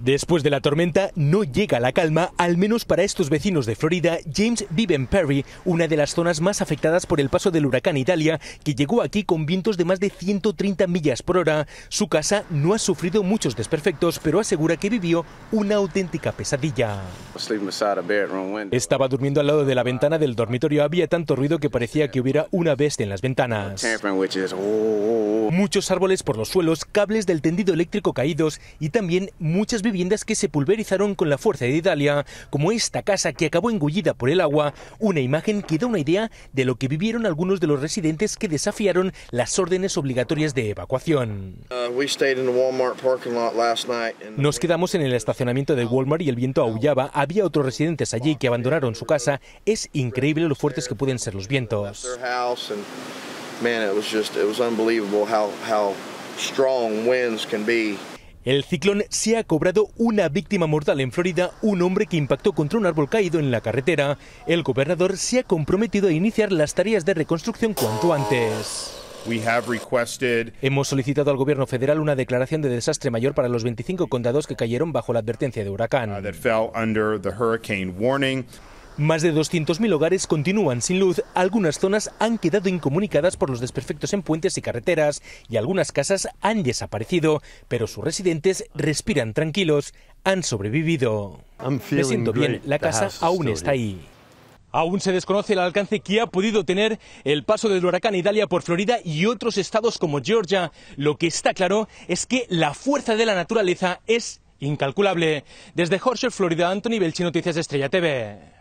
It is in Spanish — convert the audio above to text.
Después de la tormenta no llega la calma, al menos para estos vecinos de Florida, James vive en Perry, una de las zonas más afectadas por el paso del huracán Italia, que llegó aquí con vientos de más de 130 millas por hora. Su casa no ha sufrido muchos desperfectos, pero asegura que vivió una auténtica pesadilla. Estaba durmiendo al lado de la ventana del dormitorio, había tanto ruido que parecía que hubiera una bestia en las ventanas. Muchos árboles por los suelos, cables del tendido eléctrico caídos y también muchas viviendas que se pulverizaron con la fuerza de Italia, como esta casa que acabó engullida por el agua, una imagen que da una idea de lo que vivieron algunos de los residentes que desafiaron las órdenes obligatorias de evacuación. Uh, Nos quedamos en el estacionamiento de Walmart y el viento aullaba. Había otros residentes allí que abandonaron su casa. Es increíble lo fuertes que pueden ser los vientos. El ciclón se ha cobrado una víctima mortal en Florida, un hombre que impactó contra un árbol caído en la carretera. El gobernador se ha comprometido a iniciar las tareas de reconstrucción cuanto antes. Hemos solicitado al gobierno federal una declaración de desastre mayor para los 25 condados que cayeron bajo la advertencia de huracán. Uh, más de 200.000 hogares continúan sin luz, algunas zonas han quedado incomunicadas por los desperfectos en puentes y carreteras y algunas casas han desaparecido, pero sus residentes respiran tranquilos, han sobrevivido. Me siento bien, la casa aún está ahí. Aún se desconoce el alcance que ha podido tener el paso del huracán Italia por Florida y otros estados como Georgia. Lo que está claro es que la fuerza de la naturaleza es incalculable. Desde Horsham, Florida, Anthony Belchi, Noticias Estrella TV.